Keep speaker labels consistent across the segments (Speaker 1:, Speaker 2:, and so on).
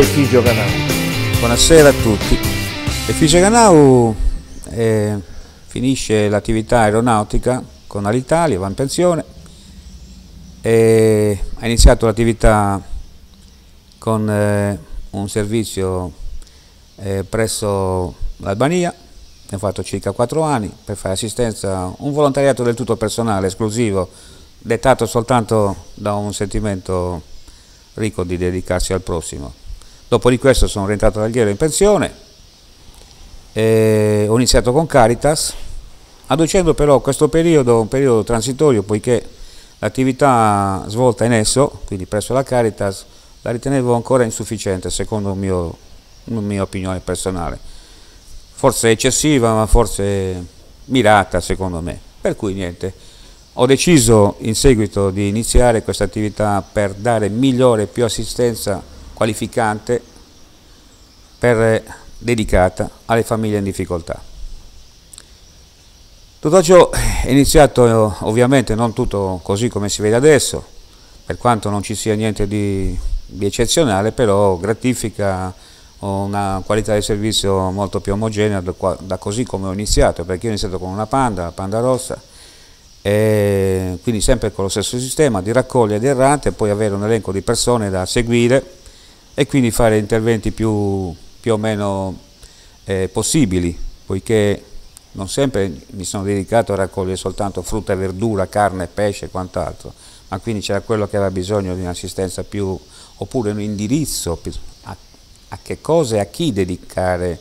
Speaker 1: è Canau? Buonasera a tutti. Il Canau eh, finisce l'attività aeronautica con Alitalia, va in pensione, e ha iniziato l'attività con eh, un servizio eh, presso l'Albania, ne ho fatto circa 4 anni per fare assistenza, un volontariato del tutto personale, esclusivo, dettato soltanto da un sentimento ricco di dedicarsi al prossimo. Dopo di questo sono rientrato dal Ghiero in pensione, e ho iniziato con Caritas, adducendo però questo periodo, un periodo transitorio, poiché l'attività svolta in esso, quindi presso la Caritas, la ritenevo ancora insufficiente, secondo mio, una mia opinione personale. Forse eccessiva, ma forse mirata, secondo me. Per cui niente, ho deciso in seguito di iniziare questa attività per dare migliore e più assistenza a qualificante per, eh, dedicata alle famiglie in difficoltà. Tutto ciò è iniziato ovviamente non tutto così come si vede adesso, per quanto non ci sia niente di, di eccezionale, però gratifica una qualità di servizio molto più omogenea da così come ho iniziato, perché ho iniziato con una panda, la panda rossa, quindi sempre con lo stesso sistema di raccogliere derrate e poi avere un elenco di persone da seguire e quindi fare interventi più, più o meno eh, possibili, poiché non sempre mi sono dedicato a raccogliere soltanto frutta e verdura, carne, pesce e quant'altro, ma quindi c'era quello che aveva bisogno di un'assistenza più, oppure un indirizzo a, a, che cosa e a chi dedicare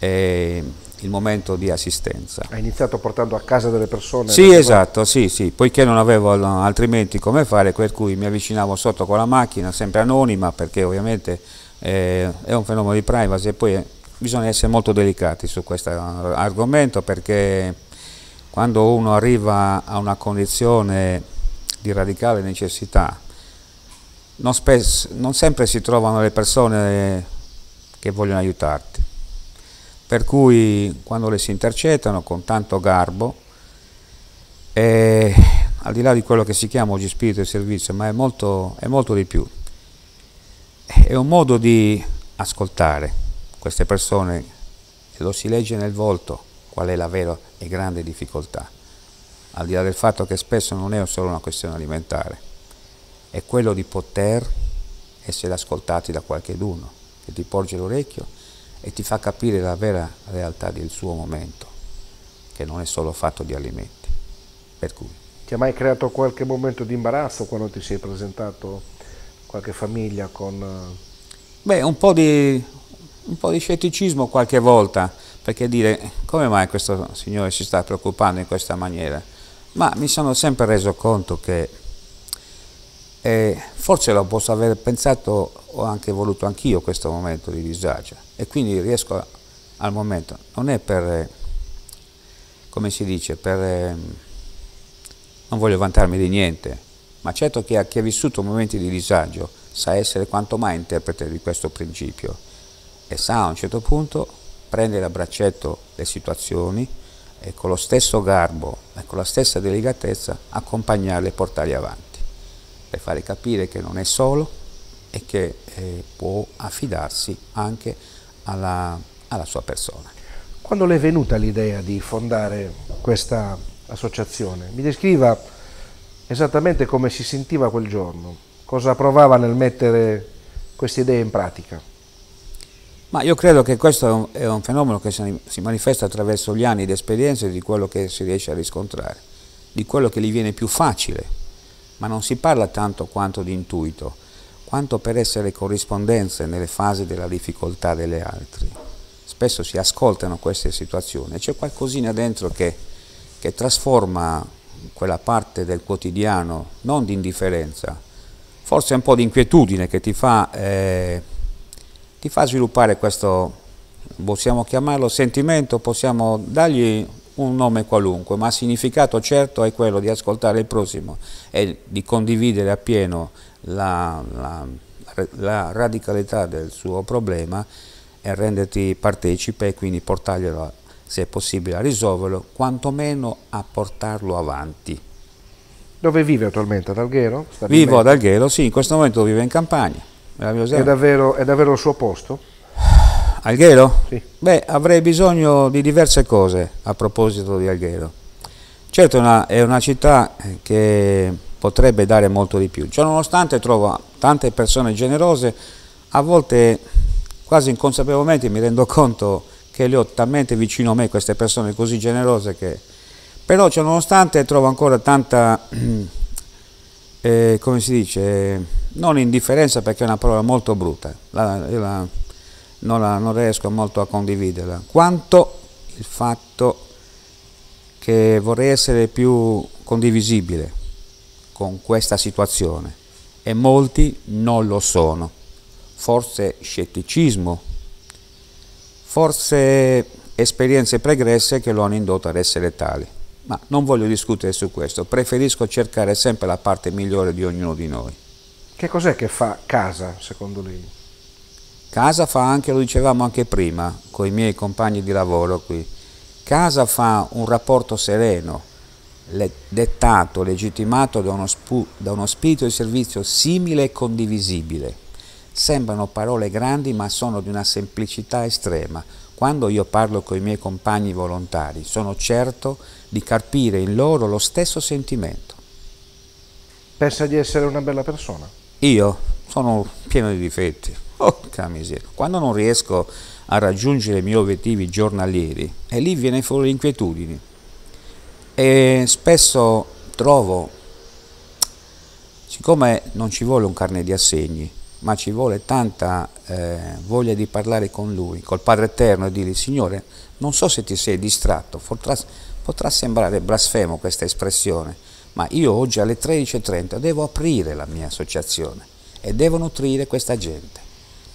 Speaker 1: eh, il momento di assistenza.
Speaker 2: Hai iniziato portando a casa delle persone? Sì, esatto,
Speaker 1: sì, sì, poiché non avevo altrimenti come fare, per cui mi avvicinavo sotto con la macchina, sempre anonima, perché ovviamente eh, è un fenomeno di privacy e poi eh, bisogna essere molto delicati su questo argomento perché quando uno arriva a una condizione di radicale necessità, non, non sempre si trovano le persone che vogliono aiutarti per cui quando le si intercettano con tanto garbo, è, al di là di quello che si chiama oggi spirito di servizio, ma è molto, è molto di più. È un modo di ascoltare queste persone e lo si legge nel volto qual è la vera e grande difficoltà, al di là del fatto che spesso non è solo una questione alimentare, è quello di poter essere ascoltati da qualcheduno che ti porge l'orecchio e ti fa capire la vera realtà del suo momento, che non è solo fatto di alimenti. Per cui.
Speaker 2: Ti ha mai creato qualche momento di imbarazzo quando ti sei presentato qualche famiglia con... Eh,
Speaker 1: Beh, un po' di, un po di scetticismo qualche volta, perché dire come mai questo signore si sta preoccupando in questa maniera? Ma mi sono sempre reso conto che eh, forse lo posso aver pensato ho anche voluto anch'io questo momento di disagio e quindi riesco a, al momento, non è per, eh, come si dice, per, eh, non voglio vantarmi di niente, ma certo che chi ha vissuto momenti di disagio sa essere quanto mai interprete di questo principio e sa a un certo punto prendere a braccetto le situazioni e con lo stesso garbo e con la stessa delicatezza accompagnarle e portarle avanti per fare capire che non è solo e che eh, può affidarsi anche alla, alla sua persona.
Speaker 2: Quando le è venuta l'idea di fondare questa associazione? Mi descriva esattamente come si sentiva quel giorno, cosa provava nel mettere queste idee in pratica.
Speaker 1: Ma io credo che questo è un fenomeno che si manifesta attraverso gli anni di esperienza e di quello che si riesce a riscontrare, di quello che gli viene più facile, ma non si parla tanto quanto di intuito quanto per essere corrispondenze nelle fasi della difficoltà delle altre. Spesso si ascoltano queste situazioni e c'è qualcosina dentro che, che trasforma quella parte del quotidiano non di indifferenza, forse un po' di inquietudine che ti fa, eh, ti fa sviluppare questo, possiamo chiamarlo sentimento, possiamo dargli un nome qualunque, ma significato certo è quello di ascoltare il prossimo e di condividere appieno la, la, la radicalità del suo problema e renderti partecipe e quindi portarglielo, se è possibile, a risolverlo, quantomeno a portarlo avanti. Dove vive attualmente? Ad Alghero? Vivo ad Alghero, sì, in questo momento vive in campagna. È
Speaker 2: davvero, è davvero il suo posto?
Speaker 1: Alghero? Sì. Beh, avrei bisogno di diverse cose a proposito di Alghero. Certo è una, è una città che potrebbe dare molto di più. Ciononostante trovo tante persone generose, a volte quasi inconsapevolmente mi rendo conto che le ho talmente vicino a me queste persone così generose che... Però ciononostante trovo ancora tanta, eh, come si dice, non indifferenza perché è una parola molto brutta, la, la, non, la, non riesco molto a condividerla, quanto il fatto che vorrei essere più condivisibile con questa situazione e molti non lo sono. Forse scetticismo, forse esperienze pregresse che lo hanno indotto ad essere tali. Ma non voglio discutere su questo, preferisco cercare sempre la parte migliore di ognuno di noi.
Speaker 2: Che cos'è che fa casa, secondo lei?
Speaker 1: Casa fa anche, lo dicevamo anche prima, con i miei compagni di lavoro qui, casa fa un rapporto sereno, le, dettato, legittimato da uno, spu, da uno spirito di servizio simile e condivisibile. Sembrano parole grandi ma sono di una semplicità estrema. Quando io parlo con i miei compagni volontari sono certo di carpire in loro lo stesso sentimento.
Speaker 2: Pensa di essere una bella persona?
Speaker 1: Io sono pieno di difetti. Oh, miseria. Quando non riesco a raggiungere i miei obiettivi giornalieri, e lì viene fuori l'inquietudine e spesso trovo, siccome non ci vuole un carnet di assegni, ma ci vuole tanta eh, voglia di parlare con Lui, col Padre Eterno e dirgli Signore, non so se ti sei distratto, potrà, potrà sembrare blasfemo questa espressione, ma io oggi alle 13.30 devo aprire la mia associazione e devo nutrire questa gente,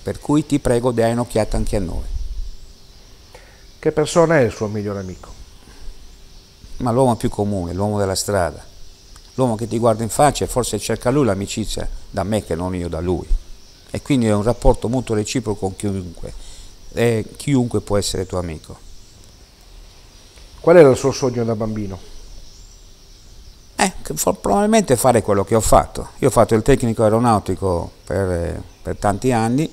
Speaker 1: per cui ti prego dai un'occhiata anche a noi. Che persona è il suo migliore amico? ma l'uomo più comune, l'uomo della strada, l'uomo che ti guarda in faccia e forse cerca lui l'amicizia da me che non io da lui. E quindi è un rapporto molto reciproco con chiunque, e chiunque può essere tuo amico. Qual era il suo sogno da bambino? Eh, probabilmente fare quello che ho fatto. Io ho fatto il tecnico aeronautico per, per tanti anni,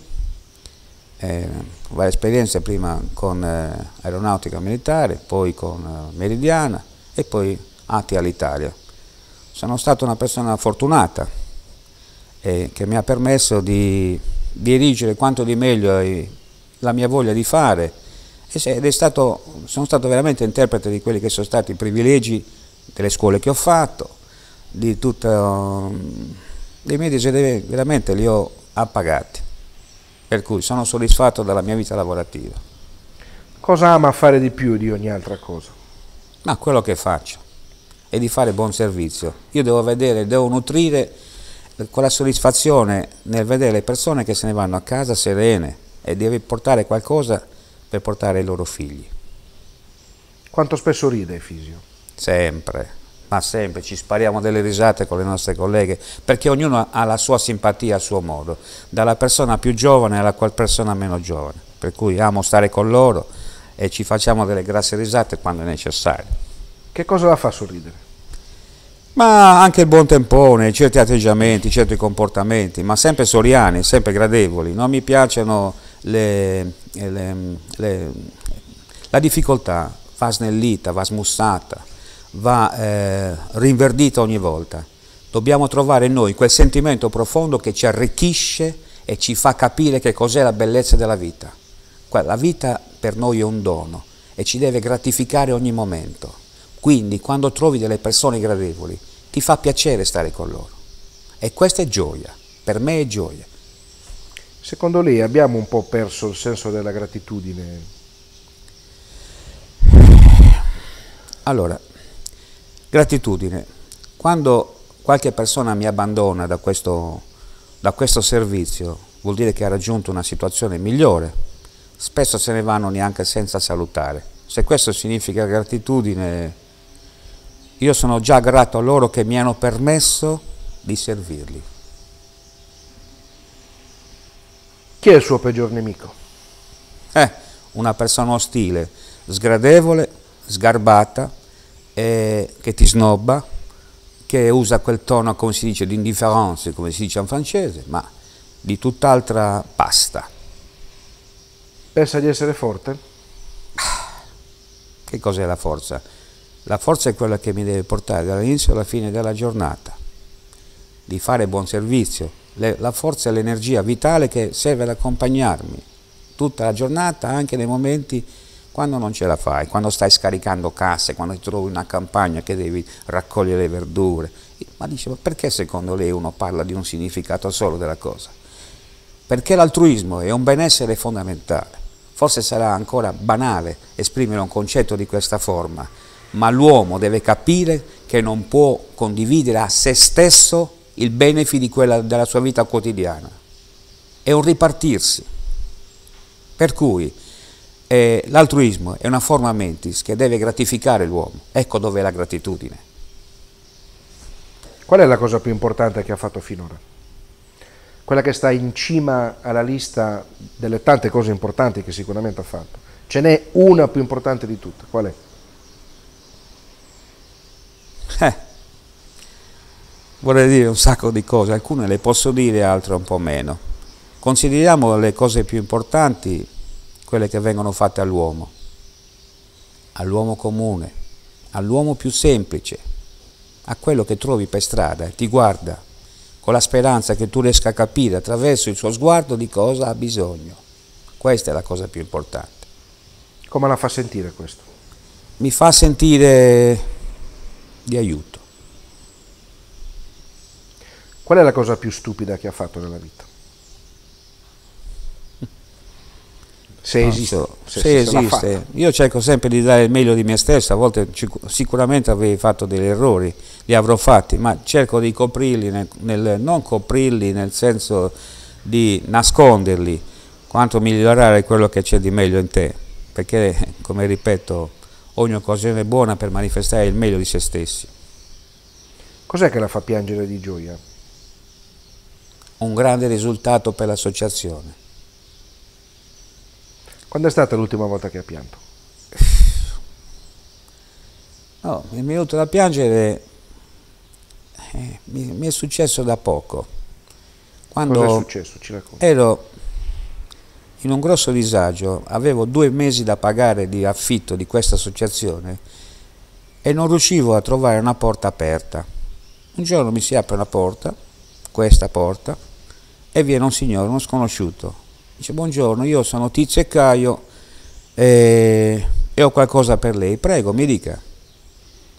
Speaker 1: eh, varie esperienze prima con eh, aeronautica militare, poi con eh, Meridiana, e poi ATI all'Italia. Sono stata una persona fortunata eh, che mi ha permesso di dirigere quanto di meglio eh, la mia voglia di fare ed è stato, sono stato veramente interprete di quelli che sono stati i privilegi delle scuole che ho fatto, di tutto, um, dei miei desideri veramente li ho appagati, per cui sono soddisfatto della mia vita lavorativa. Cosa ama fare di più di ogni altra cosa? ma quello che faccio è di fare buon servizio. Io devo vedere, devo nutrire quella soddisfazione nel vedere le persone che se ne vanno a casa serene e devi portare qualcosa per portare i loro figli. Quanto spesso ride Fisio? Sempre, ma sempre, ci spariamo delle risate con le nostre colleghe, perché ognuno ha la sua simpatia a suo modo, dalla persona più giovane alla persona meno giovane, per cui amo stare con loro e ci facciamo delle grasse risate quando è necessario.
Speaker 2: Che cosa la fa sorridere?
Speaker 1: Ma anche il buon tempone, certi atteggiamenti, certi comportamenti, ma sempre soriani, sempre gradevoli. Non mi piacciono le, eh, le, le, la difficoltà, va snellita, va smussata, va eh, rinverdita ogni volta. Dobbiamo trovare noi quel sentimento profondo che ci arricchisce e ci fa capire che cos'è la bellezza della vita. La vita per noi è un dono e ci deve gratificare ogni momento. Quindi quando trovi delle persone gradevoli ti fa piacere stare con loro. E questa è gioia, per me è gioia. Secondo lei abbiamo un po' perso il senso della gratitudine? Allora, gratitudine. Quando qualche persona mi abbandona da questo, da questo servizio, vuol dire che ha raggiunto una situazione migliore spesso se ne vanno neanche senza salutare. Se questo significa gratitudine, io sono già grato a loro che mi hanno permesso di servirli. Chi è il suo peggior nemico? Eh, una persona ostile, sgradevole, sgarbata, eh, che ti snobba, che usa quel tono, come si dice, di indifferenza, come si dice in francese, ma di tutt'altra pasta.
Speaker 2: Pensa di essere
Speaker 1: forte? Che cos'è la forza? La forza è quella che mi deve portare dall'inizio alla fine della giornata, di fare buon servizio. la forza è l'energia vitale che serve ad accompagnarmi tutta la giornata, anche nei momenti quando non ce la fai, quando stai scaricando casse, quando ti trovi in una campagna che devi raccogliere le verdure. Ma dice, ma perché secondo lei uno parla di un significato solo della cosa? Perché l'altruismo è un benessere fondamentale. Forse sarà ancora banale esprimere un concetto di questa forma, ma l'uomo deve capire che non può condividere a se stesso il beneficio della sua vita quotidiana. È un ripartirsi. Per cui eh, l'altruismo è una forma mentis che deve gratificare l'uomo. Ecco dove è la gratitudine.
Speaker 2: Qual è la cosa più importante che ha fatto finora? quella che sta in cima alla lista delle tante cose importanti che sicuramente ha fatto. Ce n'è una più importante di tutte, qual è?
Speaker 1: Eh, vorrei dire un sacco di cose, alcune le posso dire, altre un po' meno. Consideriamo le cose più importanti quelle che vengono fatte all'uomo, all'uomo comune, all'uomo più semplice, a quello che trovi per strada, e ti guarda con la speranza che tu riesca a capire attraverso il suo sguardo di cosa ha bisogno. Questa è la cosa più importante. Come la fa sentire questo? Mi fa sentire
Speaker 2: di aiuto. Qual è la cosa più stupida che ha fatto nella vita?
Speaker 1: se, no, esisto, se, se esiste. Io cerco sempre di dare il meglio di me stesso, a volte sicuramente avrei fatto degli errori, li avrò fatti, ma cerco di coprirli, nel, nel, non coprirli nel senso di nasconderli, quanto migliorare quello che c'è di meglio in te, perché come ripeto ogni occasione è buona per manifestare il meglio di se stessi.
Speaker 2: Cos'è che la fa piangere di gioia? Un
Speaker 1: grande risultato per l'associazione quando è stata l'ultima volta che ha pianto? No, il minuto da piangere eh, mi, mi, è successo da poco. Quando Cosa è successo? Ci racconti. Ero in un grosso disagio, avevo due mesi da pagare di affitto di questa associazione e non riuscivo a trovare una porta aperta. Un giorno mi si apre una porta, questa porta, e viene un signore, uno sconosciuto, dice buongiorno, io sono Tizio e Caio e, eh, e ho qualcosa per lei, prego mi dica.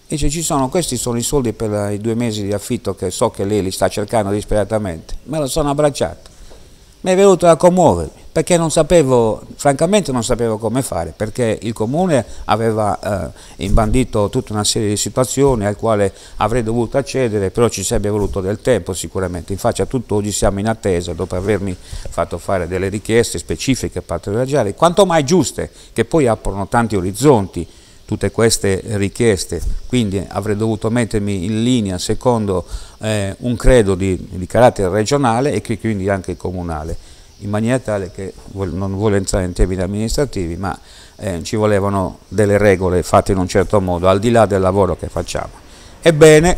Speaker 1: Dice ci sono, questi sono i soldi per la, i due mesi di affitto che so che lei li sta cercando disperatamente, me lo sono abbracciato, mi è venuto a commuovermi perché non sapevo, francamente non sapevo come fare, perché il comune aveva eh, imbandito tutta una serie di situazioni al quale avrei dovuto accedere, però ci sarebbe voluto del tempo sicuramente, infatti a tutt'oggi siamo in attesa dopo avermi fatto fare delle richieste specifiche patrimoniali, quanto mai giuste, che poi aprono tanti orizzonti, tutte queste richieste, quindi avrei dovuto mettermi in linea secondo eh, un credo di, di carattere regionale e quindi anche comunale in maniera tale che, non vuole entrare in termini amministrativi, ma eh, ci volevano delle regole fatte in un certo modo, al di là del lavoro che facciamo. Ebbene,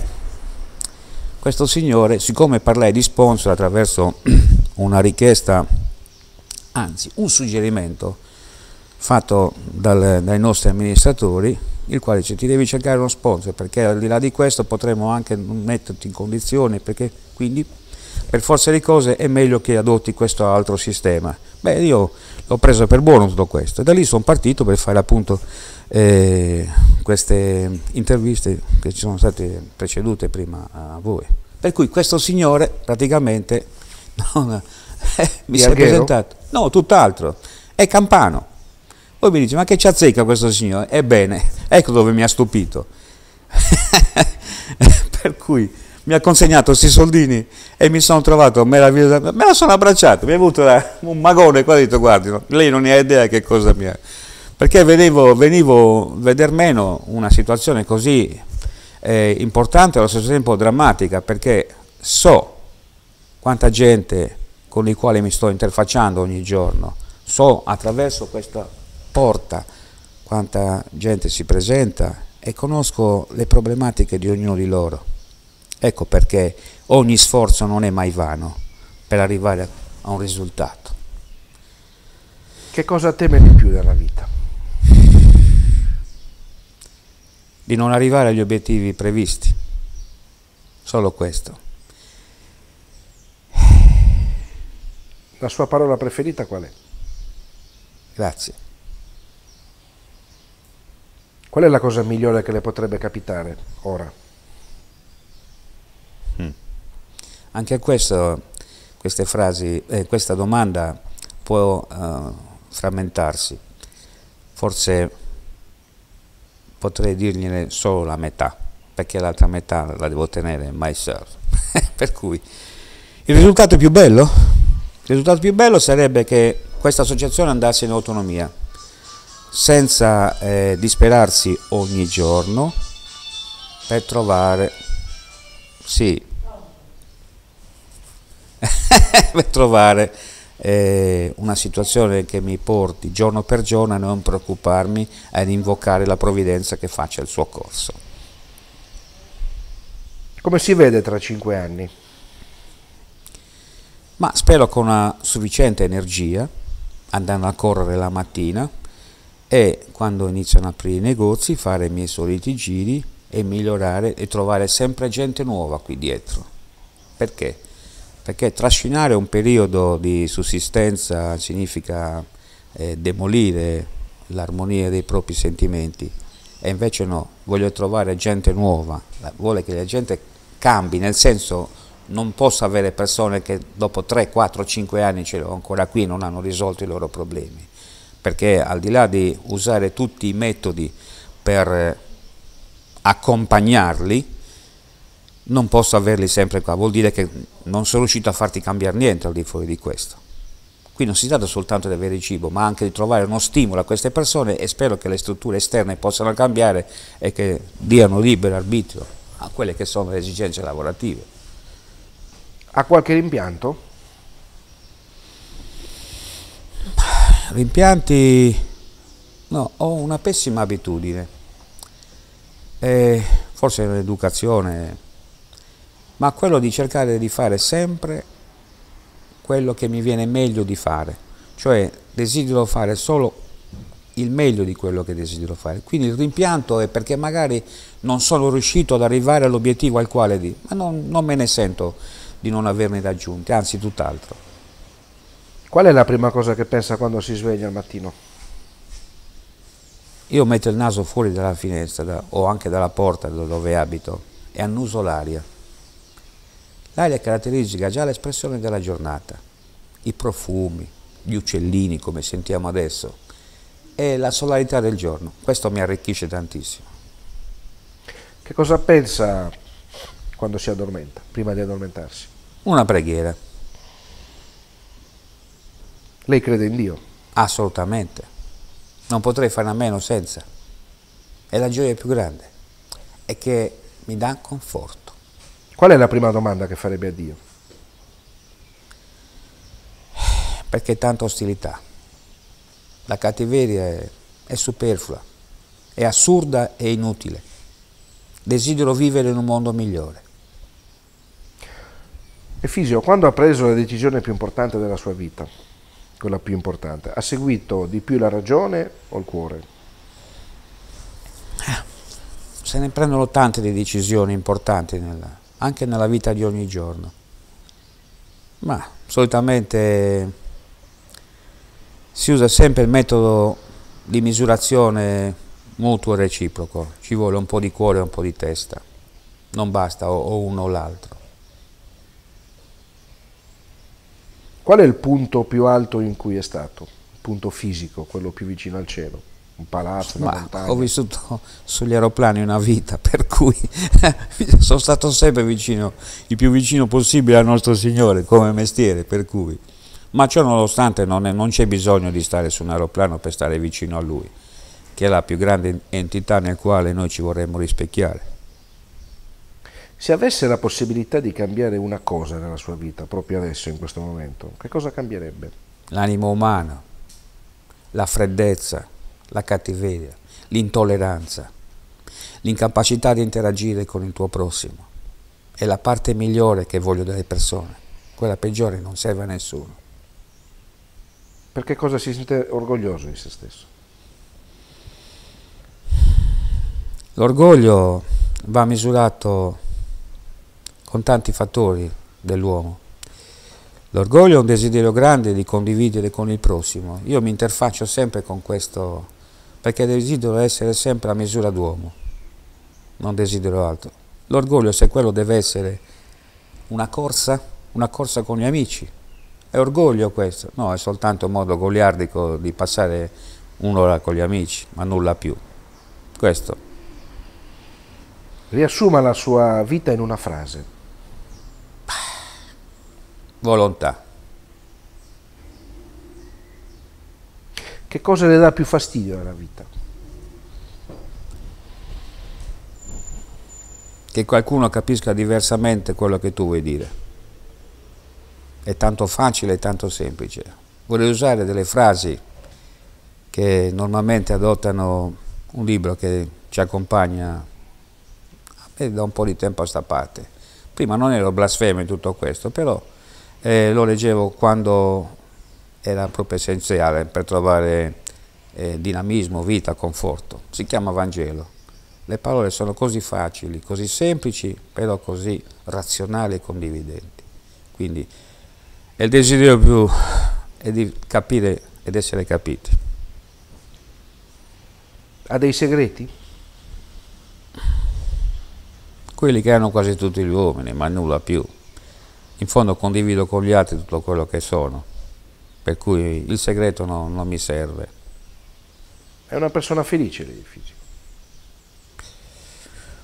Speaker 1: questo signore, siccome parlai di sponsor attraverso una richiesta, anzi un suggerimento fatto dal, dai nostri amministratori, il quale dice ti devi cercare uno sponsor perché al di là di questo potremmo anche metterti in condizione perché quindi per forza di cose è meglio che adotti questo altro sistema. Beh, io l'ho preso per buono tutto questo e da lì sono partito per fare appunto eh, queste interviste che ci sono state precedute prima a voi. Per cui questo signore praticamente non, eh, mi si è presentato. No, tutt'altro. È campano. Poi mi dice, ma che ci azzecca questo signore? Ebbene, ecco dove mi ha stupito. per cui mi ha consegnato questi soldini e mi sono trovato meravigliosamente, me la sono abbracciato, mi è venuto un magone qua, ha detto guardi, lei non ha idea che cosa mi ha, perché vedevo, venivo a veder meno una situazione così eh, importante e allo stesso tempo drammatica, perché so quanta gente con la quale mi sto interfacciando ogni giorno, so attraverso questa porta quanta gente si presenta e conosco le problematiche di ognuno di loro Ecco perché ogni sforzo non è mai vano per arrivare a un risultato.
Speaker 2: Che cosa teme di più
Speaker 1: nella vita? Di non arrivare agli obiettivi previsti, solo questo.
Speaker 2: La sua parola preferita qual è? Grazie. Qual è la cosa migliore che le potrebbe capitare ora?
Speaker 1: Anche questo, queste frasi, eh, questa domanda può eh, frammentarsi, forse potrei dirgliene solo la metà, perché l'altra metà la devo tenere myself. per cui il risultato più bello? Il risultato più bello sarebbe che questa associazione andasse in autonomia, senza eh, disperarsi ogni giorno per trovare, sì, per trovare eh, una situazione che mi porti giorno per giorno a non preoccuparmi, ad invocare la provvidenza che faccia il suo corso. Come si vede tra cinque anni? Ma spero con una sufficiente energia, andando a correre la mattina e quando iniziano ad aprire i negozi fare i miei soliti giri e migliorare e trovare sempre gente nuova qui dietro. Perché? perché trascinare un periodo di sussistenza significa eh, demolire l'armonia dei propri sentimenti e invece no, voglio trovare gente nuova, vuole che la gente cambi, nel senso non posso avere persone che dopo 3, 4, 5 anni ce l'ho ancora qui e non hanno risolto i loro problemi, perché al di là di usare tutti i metodi per eh, accompagnarli, non posso averli sempre qua, vuol dire che non sono riuscito a farti cambiare niente al di fuori di questo. Qui non si tratta soltanto di avere il cibo, ma anche di trovare uno stimolo a queste persone e spero che le strutture esterne possano cambiare e che diano libero arbitrio a quelle che sono le esigenze lavorative.
Speaker 2: Ha qualche rimpianto?
Speaker 1: Rimpianti? No, ho una pessima abitudine. E eh, forse l'educazione... un'educazione ma quello di cercare di fare sempre quello che mi viene meglio di fare, cioè desidero fare solo il meglio di quello che desidero fare. Quindi il rimpianto è perché magari non sono riuscito ad arrivare all'obiettivo al quale di, ma non, non me ne sento di non averne raggiunti, anzi tutt'altro. Qual è la prima cosa che pensa quando si sveglia al mattino? Io metto il naso fuori dalla finestra da, o anche dalla porta da dove abito e annuso l'aria L'aria caratterizza già l'espressione della giornata, i profumi, gli uccellini come sentiamo adesso e la solarità del giorno. Questo mi arricchisce tantissimo.
Speaker 2: Che cosa pensa quando si addormenta, prima di addormentarsi?
Speaker 1: Una preghiera. Lei crede in Dio? Assolutamente. Non potrei farne a meno senza. È la gioia più grande è che mi dà conforto. Qual è la prima domanda che farebbe a Dio? Perché tanta ostilità. La cattiveria è, è superflua, è assurda e inutile. Desidero vivere in un mondo migliore. Efisio, quando ha preso la decisione
Speaker 2: più importante della sua vita, quella più importante, ha seguito di più la ragione o
Speaker 1: il cuore? Ah, se ne prendono tante di decisioni importanti nella, anche nella vita di ogni giorno. Ma solitamente si usa sempre il metodo di misurazione mutuo e reciproco, ci vuole un po' di cuore e un po' di testa, non basta o, uno o l'altro.
Speaker 2: Qual è il punto più alto in cui è stato? Il punto fisico, quello più vicino al cielo?
Speaker 1: un palazzo, una Ma montagna. Ho vissuto sugli aeroplani una vita, per cui sono stato sempre vicino, il più vicino possibile al nostro Signore come mestiere, per cui. Ma ciò nonostante non, è, non c'è bisogno di stare su un aeroplano per stare vicino a Lui, che è la più grande entità nel quale noi ci vorremmo rispecchiare.
Speaker 2: Se avesse la possibilità di cambiare una cosa nella sua vita, proprio adesso, in questo momento, che cosa cambierebbe?
Speaker 1: L'animo umano, la freddezza, la cattiveria, l'intolleranza, l'incapacità di interagire con il tuo prossimo. È la parte migliore che voglio delle persone, quella peggiore non serve a nessuno.
Speaker 2: Perché cosa si sente orgoglioso di se stesso?
Speaker 1: L'orgoglio va misurato con tanti fattori dell'uomo. L'orgoglio è un desiderio grande di condividere con il prossimo. Io mi interfaccio sempre con questo perché desidero essere sempre a misura d'uomo, non desidero altro. L'orgoglio, se quello deve essere una corsa, una corsa con gli amici, è orgoglio questo, no, è soltanto un modo goliardico di passare un'ora con gli amici, ma nulla più. Questo. Riassuma la
Speaker 2: sua vita in una frase.
Speaker 1: Volontà.
Speaker 2: Che cosa le dà più fastidio
Speaker 1: nella vita? Che qualcuno capisca diversamente quello che tu vuoi dire. È tanto facile, è tanto semplice. Vorrei usare delle frasi che normalmente adottano un libro che ci accompagna da un po' di tempo a sta parte. Prima non ero blasfemo in tutto questo, però eh, lo leggevo quando era proprio essenziale per trovare eh, dinamismo, vita, conforto. Si chiama Vangelo. Le parole sono così facili, così semplici, però così razionali e condividenti. Quindi è il desiderio più è di capire ed essere capiti.
Speaker 2: Ha dei segreti?
Speaker 1: Quelli che hanno quasi tutti gli uomini, ma nulla più. In fondo condivido con gli altri tutto quello che sono per cui il segreto no, non mi serve.
Speaker 2: È una persona felice l'edificio.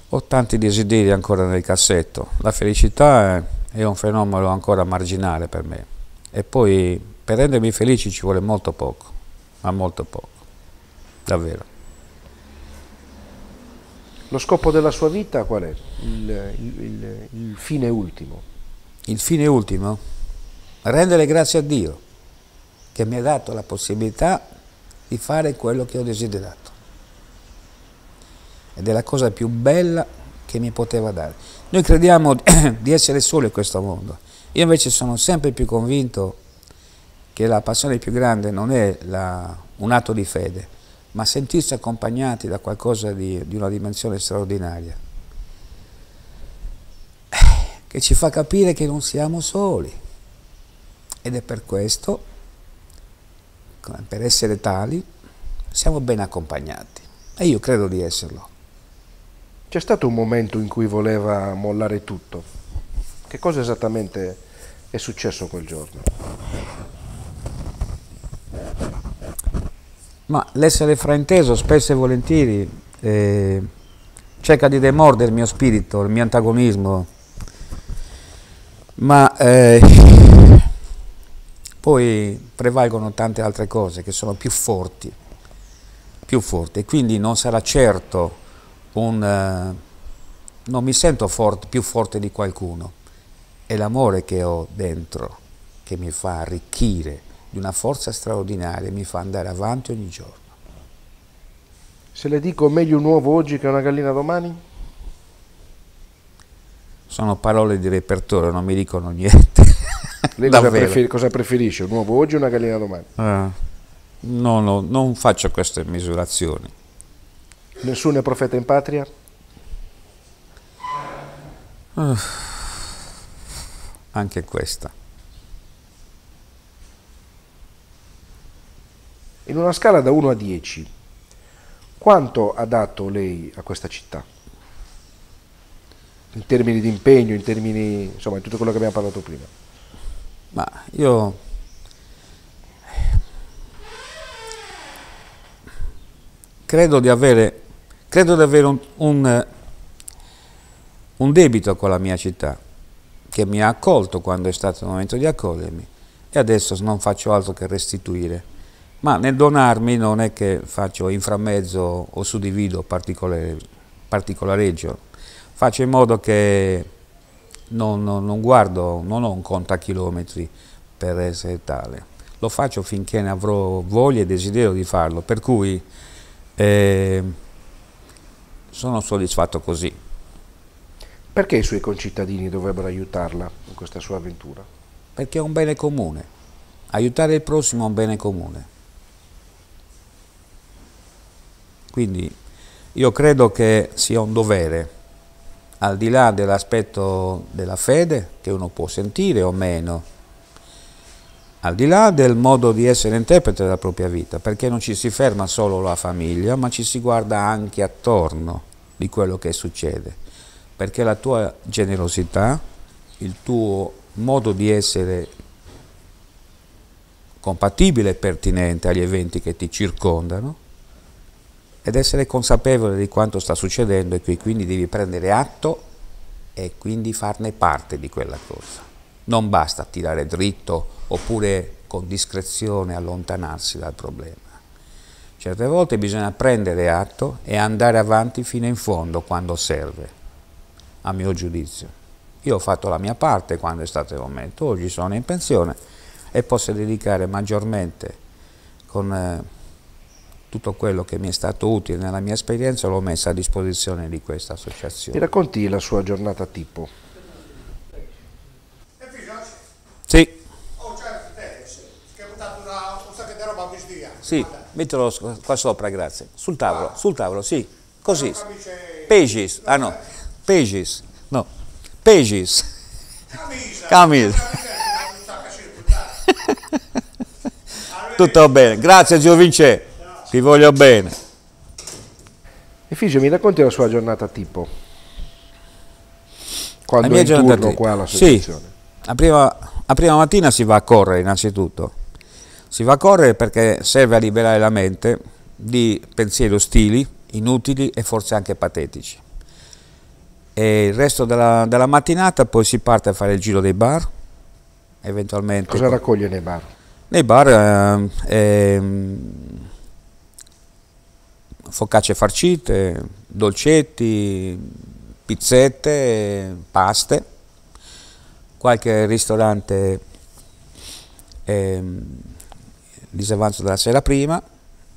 Speaker 1: Ho tanti desideri ancora nel cassetto, la felicità è un fenomeno ancora marginale per me e poi per rendermi felice ci vuole molto poco, ma molto poco, davvero.
Speaker 2: Lo scopo della sua vita qual è?
Speaker 1: Il, il, il, il fine ultimo? Il fine ultimo? Rendere grazie a Dio che mi ha dato la possibilità di fare quello che ho desiderato. Ed è la cosa più bella che mi poteva dare. Noi crediamo di essere soli in questo mondo. Io invece sono sempre più convinto che la passione più grande non è la, un atto di fede, ma sentirsi accompagnati da qualcosa di, di una dimensione straordinaria, che ci fa capire che non siamo soli. Ed è per questo Ecco, per essere tali siamo ben accompagnati e io credo di esserlo. C'è stato un momento in cui
Speaker 2: voleva mollare tutto. Che cosa esattamente è successo quel giorno?
Speaker 1: Ma l'essere frainteso spesso e volentieri eh, cerca di demordere il mio spirito, il mio antagonismo, ma eh, poi prevalgono tante altre cose che sono più forti, più forti, e quindi non sarà certo un... Uh, non mi sento forte, più forte di qualcuno, è l'amore che ho dentro che mi fa arricchire di una forza straordinaria, e mi fa andare avanti ogni giorno.
Speaker 2: Se le dico meglio un uovo oggi che una gallina domani?
Speaker 1: Sono parole di repertorio, non mi dicono niente. Lei cosa, prefer-
Speaker 2: cosa, preferisce, un uovo oggi o una gallina domani?
Speaker 1: Ah, no, no, non faccio queste misurazioni.
Speaker 2: Nessuno è profeta in patria?
Speaker 1: Uh, anche questa.
Speaker 2: In una scala da 1 a 10, quanto ha dato lei a questa città? In termini di impegno, in termini, insomma, di tutto quello che abbiamo parlato prima.
Speaker 1: Ma io credo di avere, credo di avere un, un, un debito con la mia città, che mi ha accolto quando è stato il momento di accogliermi e adesso non faccio altro che restituire ma nel donarmi non è che faccio inframezzo o suddivido particolareggio, faccio in modo che non, non, non guardo, non ho un contachilometri per essere tale. Lo faccio finché ne avrò voglia e desiderio di farlo, per cui eh, sono soddisfatto così. Perché i suoi concittadini dovrebbero aiutarla in questa sua avventura? Perché è un bene comune. Aiutare il prossimo è un bene comune. Quindi io credo che sia un dovere al di là dell'aspetto della fede che uno può sentire o meno, al di là del modo di essere interprete della propria vita, perché non ci si ferma solo alla famiglia, ma ci si guarda anche attorno di quello che succede, perché la tua generosità, il tuo modo di essere compatibile e pertinente agli eventi che ti circondano, ed essere consapevole di quanto sta succedendo e quindi devi prendere atto e quindi farne parte di quella cosa. Non basta tirare dritto oppure con discrezione allontanarsi dal problema. Certe volte bisogna prendere atto e andare avanti fino in fondo quando serve, a mio giudizio. Io ho fatto la mia parte quando è stato il momento, oggi sono in pensione e posso dedicare maggiormente con... Eh, tutto quello che mi è stato utile nella mia esperienza l'ho messo a disposizione di questa associazione. Ti racconti la sua giornata tipo? Sì. Oh, certo, sì, mettilo qua sopra, grazie. Sul tavolo, ah. sul tavolo, sì. Così. Pegis, ah no, pegis, no, pegis. Camisa. Tutto bene, grazie Vincenzo. Ti voglio bene. Efisio,
Speaker 2: mi racconti la sua giornata tipo?
Speaker 1: Quando la mia è in giornata turno tipo. qua alla sì, la, prima, a prima mattina si va a correre innanzitutto. Si va a correre perché serve a liberare la mente di pensieri ostili, inutili e forse anche patetici. E il resto della, della mattinata poi si parte a fare il giro dei bar, eventualmente. Cosa
Speaker 2: raccoglie nei bar?
Speaker 1: Nei bar eh, eh, focacce farcite, dolcetti, pizzette, paste, qualche ristorante ehm, disavanzo della sera prima,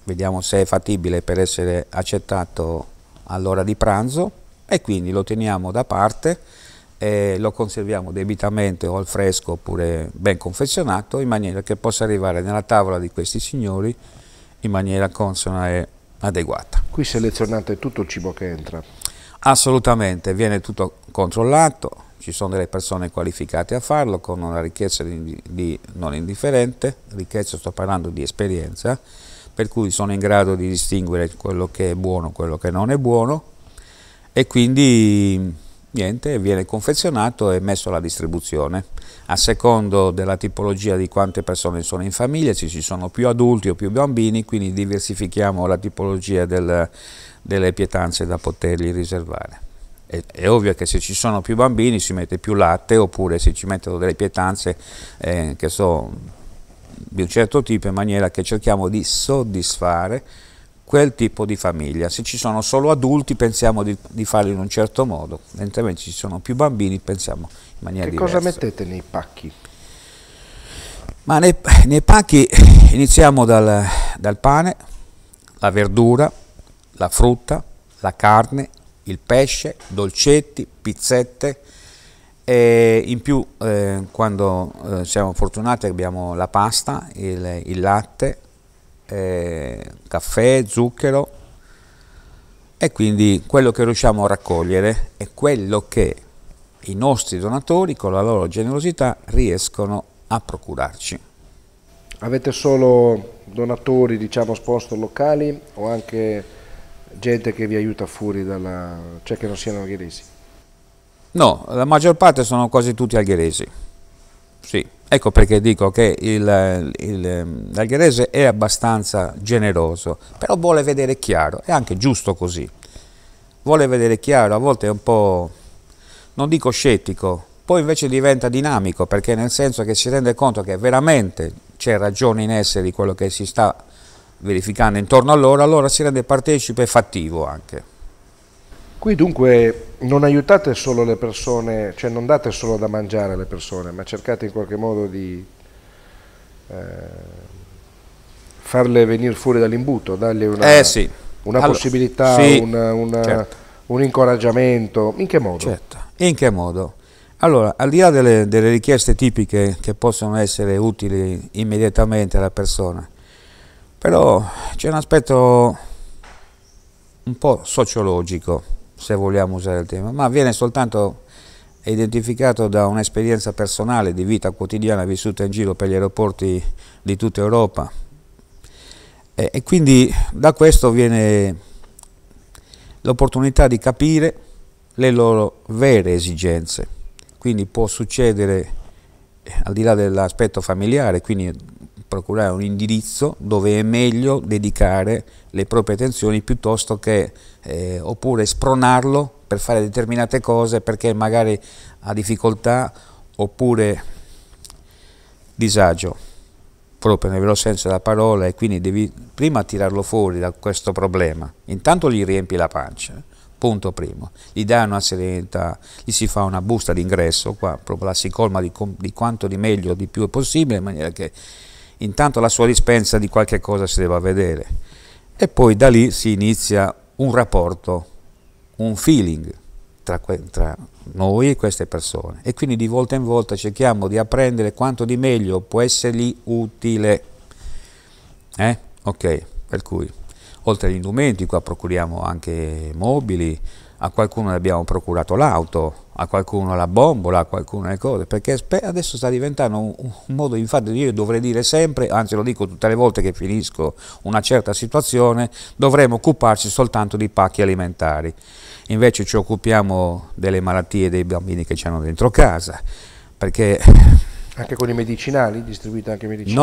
Speaker 1: vediamo se è fattibile per essere accettato all'ora di pranzo e quindi lo teniamo da parte e lo conserviamo debitamente o al fresco oppure ben confezionato in maniera che possa arrivare nella tavola di questi signori in maniera consona e adeguata.
Speaker 2: Qui selezionate tutto il cibo che entra?
Speaker 1: Assolutamente, viene tutto controllato, ci sono delle persone qualificate a farlo con una ricchezza di, di, non indifferente, ricchezza sto parlando di esperienza, per cui sono in grado di distinguere quello che è buono e quello che non è buono e quindi niente, viene confezionato e messo alla distribuzione. A secondo della tipologia di quante persone sono in famiglia, se ci sono più adulti o più bambini, quindi diversifichiamo la tipologia del, delle pietanze da potergli riservare. È, è, ovvio che se ci sono più bambini si mette più latte oppure se ci mettono delle pietanze eh, che sono di un certo tipo in maniera che cerchiamo di soddisfare quel tipo di famiglia. Se ci sono solo adulti pensiamo di, di farlo in un certo modo, mentre ci sono più bambini pensiamo in maniera che diversa. Che cosa
Speaker 2: mettete nei pacchi?
Speaker 1: Ma nei, nei pacchi iniziamo dal, dal pane, la verdura, la frutta, la carne, il pesce, dolcetti, pizzette, e in più eh, quando eh, siamo fortunati abbiamo la pasta, il, il latte, eh, caffè, zucchero e quindi quello che riusciamo a raccogliere è quello che i nostri donatori con la loro generosità riescono a procurarci.
Speaker 2: Avete solo donatori, diciamo sponsor locali o anche gente che vi aiuta fuori dalla... cioè che non siano algheresi?
Speaker 1: No, la maggior parte sono quasi tutti algheresi. Sì, ecco perché dico che il, il, l'algherese è abbastanza generoso, però vuole vedere chiaro, è anche giusto così. Vuole vedere chiaro, a volte è un po', non dico scettico, poi invece diventa dinamico, perché nel senso che si rende conto che veramente c'è ragione in essere di quello che si sta verificando intorno a loro, allora si rende partecipe e fattivo anche.
Speaker 2: Qui dunque non aiutate solo le persone, cioè non date solo da mangiare alle persone, ma cercate in qualche modo di eh, farle venire fuori dall'imbuto, dargli una, eh sì. una allora, possibilità, sì, una, una, certo. un incoraggiamento. In che modo?
Speaker 1: Certo. In che modo? Allora, al di là delle, delle richieste tipiche che possono essere utili immediatamente alla persona, però c'è un aspetto un po' sociologico se vogliamo usare il tema, ma viene soltanto identificato da un'esperienza personale di vita quotidiana vissuta in giro per gli aeroporti di tutta Europa. E, e quindi da questo viene l'opportunità di capire le loro vere esigenze. Quindi può succedere al di là dell'aspetto familiare, quindi procurare un indirizzo dove è meglio dedicare le proprie attenzioni piuttosto che eh, oppure spronarlo per fare determinate cose perché magari ha difficoltà oppure disagio proprio nel vero senso della parola e quindi devi prima tirarlo fuori da questo problema. Intanto gli riempi la pancia, punto primo, gli dai una serenità, gli si fa una busta d'ingresso, qua proprio la si colma di, di quanto di meglio, di più è possibile, in maniera che intanto la sua dispensa di qualche cosa si deve vedere e poi da lì si inizia un rapporto, un feeling tra, tra noi e queste persone e quindi di volta in volta cerchiamo di apprendere quanto di meglio può essergli utile. Eh? Ok, per cui oltre agli indumenti qua procuriamo anche mobili, a qualcuno abbiamo procurato l'auto, a qualcuno la bombola, a qualcuno le cose, perché adesso sta diventando un, modo, infatti io dovrei dire sempre, anzi lo dico tutte le volte che finisco una certa situazione, dovremmo occuparci soltanto di pacchi alimentari, invece ci occupiamo delle malattie dei bambini che ci hanno dentro casa, perché...
Speaker 2: Anche con i medicinali, distribuite
Speaker 1: anche i medicinali?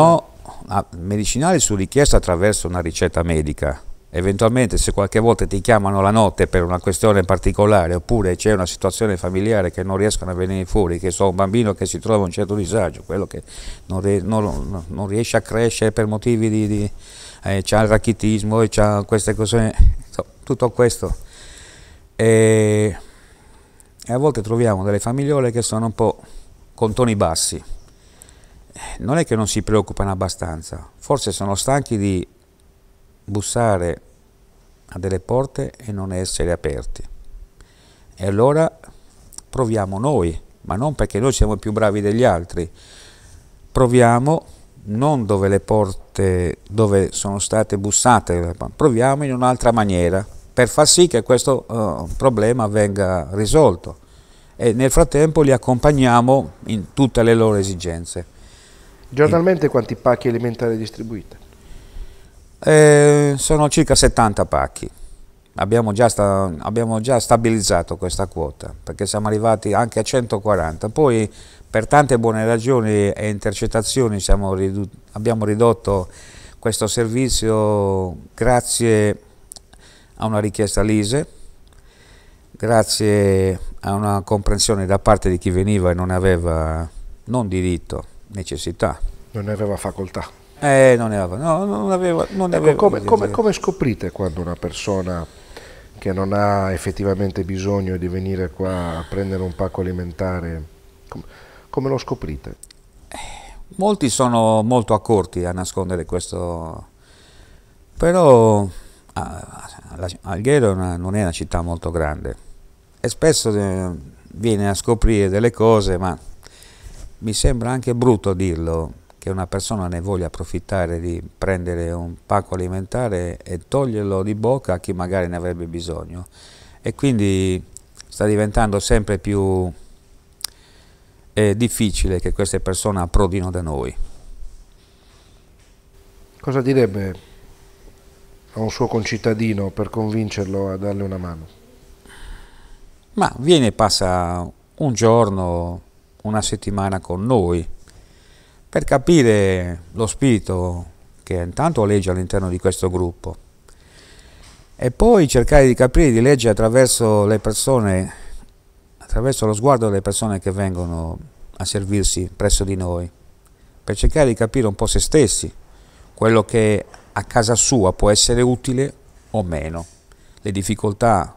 Speaker 1: No, medicinali su richiesta attraverso una ricetta medica, eventualmente se qualche volta ti chiamano la notte per una questione particolare oppure c'è una situazione familiare che non riescono a venire fuori, che so un bambino che si trova a un certo disagio, quello che non, non, non riesce a crescere per motivi di... di eh, c'ha il rachitismo e c'ha queste cose, tutto questo. E, e a volte troviamo delle famigliole che sono un po' con toni bassi. Non è che non si preoccupano abbastanza, forse sono stanchi di bussare a delle porte e non essere aperti. E allora proviamo noi, ma non perché noi siamo più bravi degli altri, proviamo non dove le porte, dove sono state bussate, proviamo in un'altra maniera per far sì che questo uh, problema venga risolto e nel frattempo li accompagniamo in tutte le loro esigenze. Giornalmente
Speaker 2: quanti pacchi alimentari distribuite?
Speaker 1: Eh, sono circa 70 pacchi. Abbiamo già, sta, abbiamo già, stabilizzato questa quota perché siamo arrivati anche a 140. Poi per tante buone ragioni e intercettazioni ridotto, abbiamo ridotto questo servizio grazie a una richiesta Lise, grazie a una comprensione da parte di chi veniva e non aveva non diritto, necessità.
Speaker 2: Non aveva facoltà
Speaker 1: eh, non avevo, no, non aveva, non ecco, come, come, come, scoprite quando
Speaker 2: una persona che non ha effettivamente bisogno di venire qua a prendere un pacco alimentare, com, come lo scoprite? Eh,
Speaker 1: molti sono molto accorti a nascondere questo, però Alghero non è una città molto grande e spesso eh, viene a scoprire delle cose, ma mi sembra anche brutto dirlo, che una persona ne voglia approfittare di prendere un pacco alimentare e toglierlo di bocca a chi magari ne avrebbe bisogno. E quindi sta diventando sempre più eh, difficile che queste persone approdino da noi.
Speaker 2: Cosa direbbe a un suo concittadino
Speaker 1: per convincerlo a darle una mano? Ma viene e passa un giorno, una settimana con noi, per capire lo spirito che intanto legge all'interno di questo gruppo e poi cercare di capire, di leggere attraverso le persone, attraverso lo sguardo delle persone che vengono a servirsi presso di noi, per cercare di capire un po' se stessi, quello che a casa sua può essere utile o meno, le difficoltà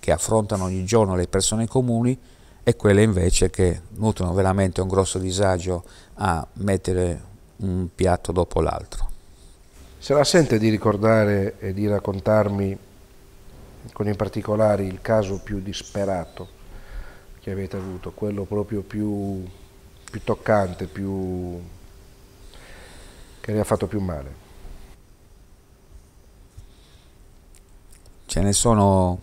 Speaker 1: che affrontano ogni giorno le persone comuni e quelle invece che nutrono veramente un grosso disagio a mettere un piatto dopo l'altro.
Speaker 2: Se la sente di ricordare e di raccontarmi con in particolare il caso più disperato che avete avuto, quello proprio più, più toccante, più, che le ha fatto più male?
Speaker 1: Ce ne sono,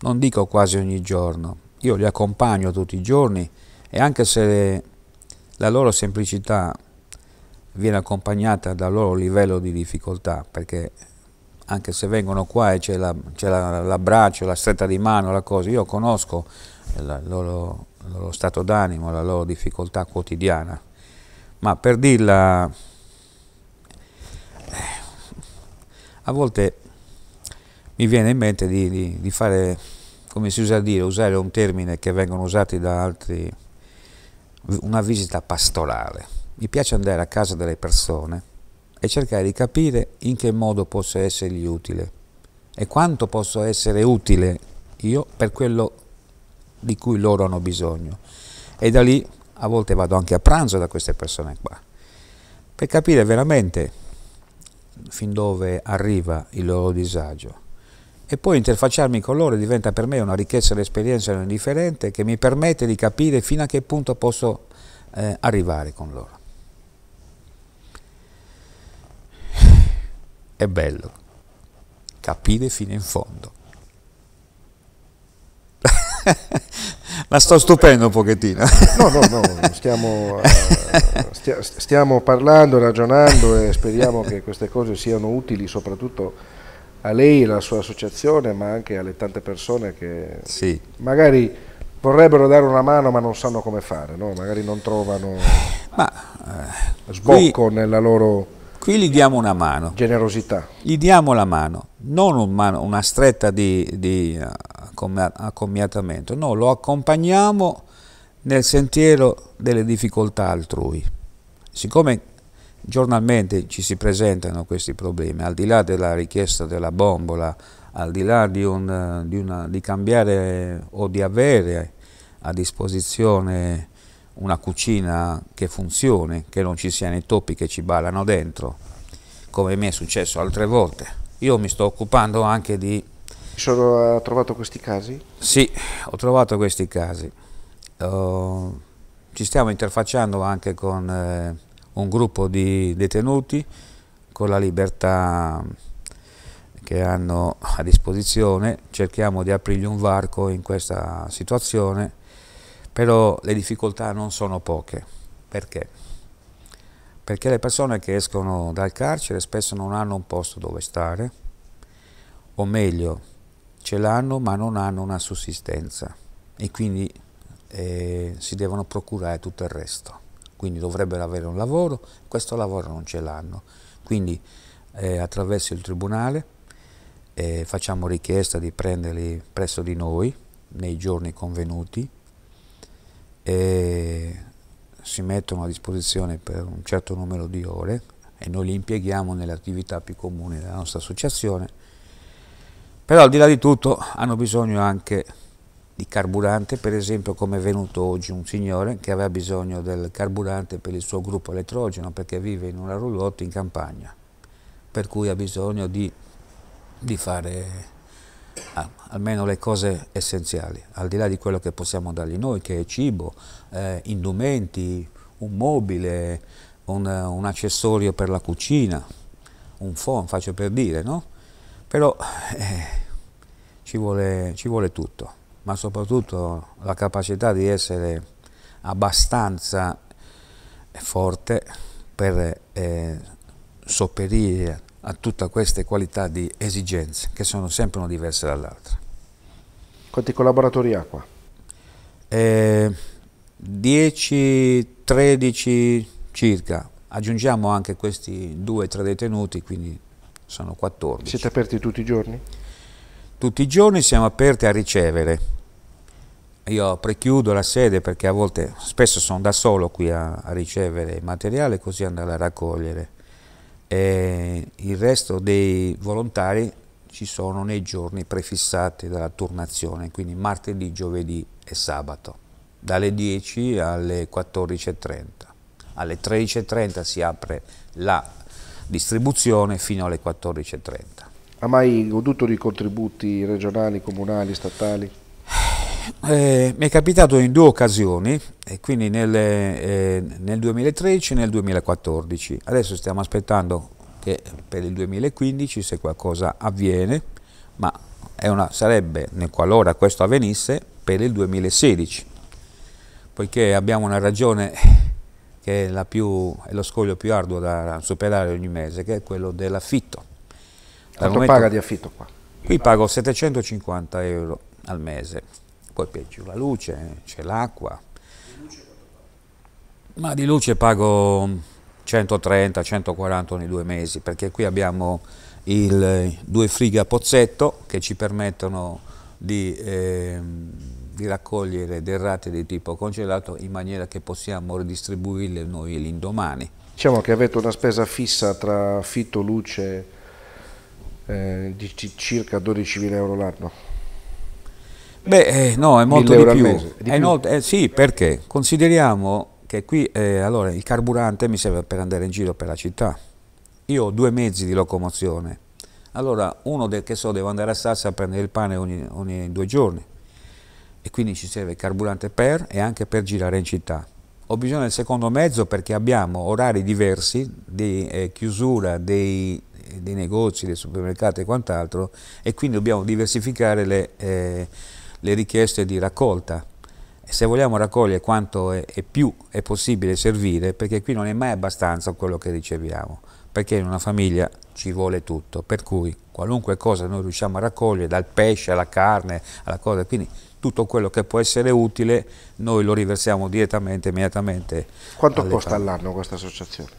Speaker 1: non dico quasi ogni giorno, io li accompagno tutti i giorni e anche se la loro semplicità viene accompagnata dal loro livello di difficoltà, perché anche se vengono qua e c'è, la, l'abbraccio, la, la stretta di mano, la cosa, io conosco il loro, il loro stato d'animo, la loro difficoltà quotidiana, ma per dirla, eh, a volte mi viene in mente di, di, di fare, come si usa a dire, usare un termine che vengono usati da altri una visita pastorale. Mi piace andare a casa delle persone e cercare di capire in che modo posso essergli utile e quanto posso essere utile io per quello di cui loro hanno bisogno. E da lì a volte vado anche a pranzo da queste persone qua, per capire veramente fin dove arriva il loro disagio e poi interfacciarmi con loro diventa per me una ricchezza di esperienza non indifferente che mi permette di capire fino a che punto posso eh, arrivare con loro. È bello capire fino in fondo. La sto stupendo un pochettino. No, no, no,
Speaker 2: stiamo, eh, stiamo parlando, ragionando e speriamo che queste cose siano utili soprattutto a lei e alla sua associazione, ma anche alle tante persone che sì. magari vorrebbero dare una mano ma non sanno come fare, no? magari non trovano ma,
Speaker 1: eh, sbocco qui, nella loro qui gli diamo una mano. generosità. Gli diamo la mano, non un mano, una stretta di, di eh, accommiatamento, no, lo accompagniamo nel sentiero delle difficoltà altrui. Siccome giornalmente ci si presentano questi problemi, al di là della richiesta della bombola, al di là di, un, di, una, di cambiare o di avere a disposizione una cucina che funzioni, che non ci siano i topi che ci balano dentro, come mi è successo altre volte. Io mi sto occupando anche di...
Speaker 2: Sono, ha trovato questi casi?
Speaker 1: Sì, ho trovato questi casi. Uh, ci stiamo interfacciando anche con... Eh, un gruppo di detenuti con la libertà che hanno a disposizione, cerchiamo di aprirgli un varco in questa situazione, però le difficoltà non sono poche. Perché? Perché le persone che escono dal carcere spesso non hanno un posto dove stare, o meglio, ce l'hanno ma non hanno una sussistenza e quindi eh, si devono procurare tutto il resto quindi dovrebbero avere un lavoro, questo lavoro non ce l'hanno. Quindi eh, attraverso il tribunale eh, facciamo richiesta di prenderli presso di noi nei giorni convenuti e si mettono a disposizione per un certo numero di ore e noi li impieghiamo nelle attività più comuni della nostra associazione. Però al di là di tutto hanno bisogno anche di carburante, per esempio come è venuto oggi un signore che aveva bisogno del carburante per il suo gruppo elettrogeno perché vive in una roulotte in campagna, per cui ha bisogno di, di fare Ah, almeno le cose essenziali, al di là di quello che possiamo dargli noi, che è cibo, eh, indumenti, un mobile, un, un, accessorio per la cucina, un phone, faccio per dire, no? Però eh, ci, vuole, ci vuole tutto ma soprattutto la capacità di essere abbastanza forte per eh, sopperire a tutte queste qualità di esigenze che sono sempre una diversa dall'altra.
Speaker 2: Quanti collaboratori ha qua?
Speaker 1: Eh, 10, 13 circa, aggiungiamo anche questi 2-3 detenuti, quindi sono 14. Siete aperti tutti i giorni? Tutti i giorni siamo aperti a ricevere, io prechiudo la sede perché a volte, spesso sono da solo qui a, a ricevere il materiale e così andare a raccogliere. E il resto dei volontari ci sono nei giorni prefissati dalla turnazione, quindi martedì, giovedì e sabato, dalle 10 alle 14.30. Alle 13.30 si apre la distribuzione fino alle 14.30. Ha mai goduto di contributi
Speaker 2: regionali, comunali, statali?
Speaker 1: eh, mi è capitato in due occasioni, quindi nel, eh, nel 2013 e nel 2014. Adesso stiamo aspettando che per il 2015 se qualcosa avviene, ma una, sarebbe, nel qualora questo avvenisse, per il 2016, poiché abbiamo una ragione che è, più, è lo scoglio più arduo da superare ogni mese, che è quello dell'affitto. Quanto paga di affitto qua? Qui pago 750 euro al mese poi peggio la luce, eh, c'è l'acqua. Ma di luce pago 130-140 ogni due mesi, perché qui abbiamo il, due frighe a pozzetto che ci permettono di, eh, di raccogliere derrate di tipo congelato in maniera che possiamo ridistribuirle noi l'indomani.
Speaker 2: Diciamo che avete una spesa fissa tra affitto, luce eh, di circa
Speaker 1: 12.000 euro l'anno. Beh, eh, no, è molto di più. Mese, di più. No, eh, sì, perché consideriamo che qui eh, allora, il carburante mi serve per andare in giro per la città. Io ho due mezzi di locomozione. Allora, uno del che so, devo andare a Sassa a prendere il pane ogni, ogni due giorni. E quindi ci serve il carburante per e anche per girare in città. Ho bisogno del secondo mezzo perché abbiamo orari diversi di eh, chiusura dei dei negozi, dei supermercati e quant'altro e quindi dobbiamo diversificare le, eh, le richieste di raccolta. E se vogliamo raccogliere quanto è, è più è possibile servire, perché qui non è mai abbastanza quello che riceviamo, perché in una famiglia ci vuole tutto, per cui qualunque cosa noi riusciamo a raccogliere, dal pesce alla carne, alla cosa, quindi tutto quello che può essere utile noi lo riversiamo direttamente, immediatamente. Quanto costa all'anno questa associazione?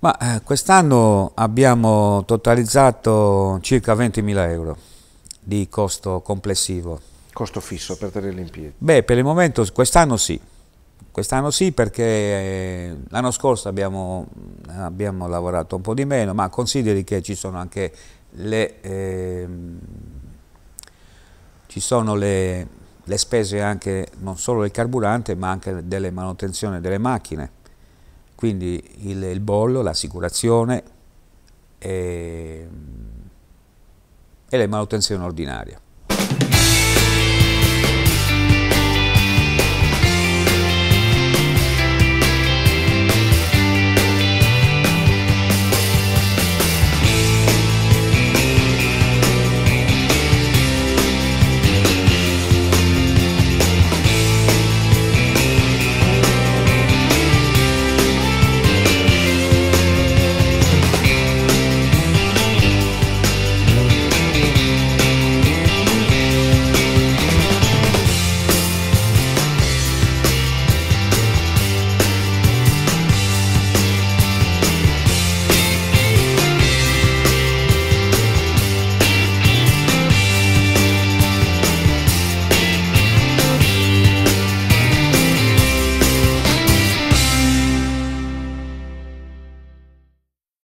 Speaker 1: Ma eh, quest'anno abbiamo totalizzato circa 20.000 euro di costo complessivo. Costo fisso per tenerli in piedi? Beh, per il momento quest'anno sì, quest'anno sì perché eh, l'anno scorso abbiamo, abbiamo, lavorato un po' di meno, ma consideri che ci sono anche le, eh, ci sono le, le spese anche non solo del carburante ma anche delle manutenzioni delle macchine, quindi il, il bollo, l'assicurazione. E, ehm, e le manutenzioni ordinarie.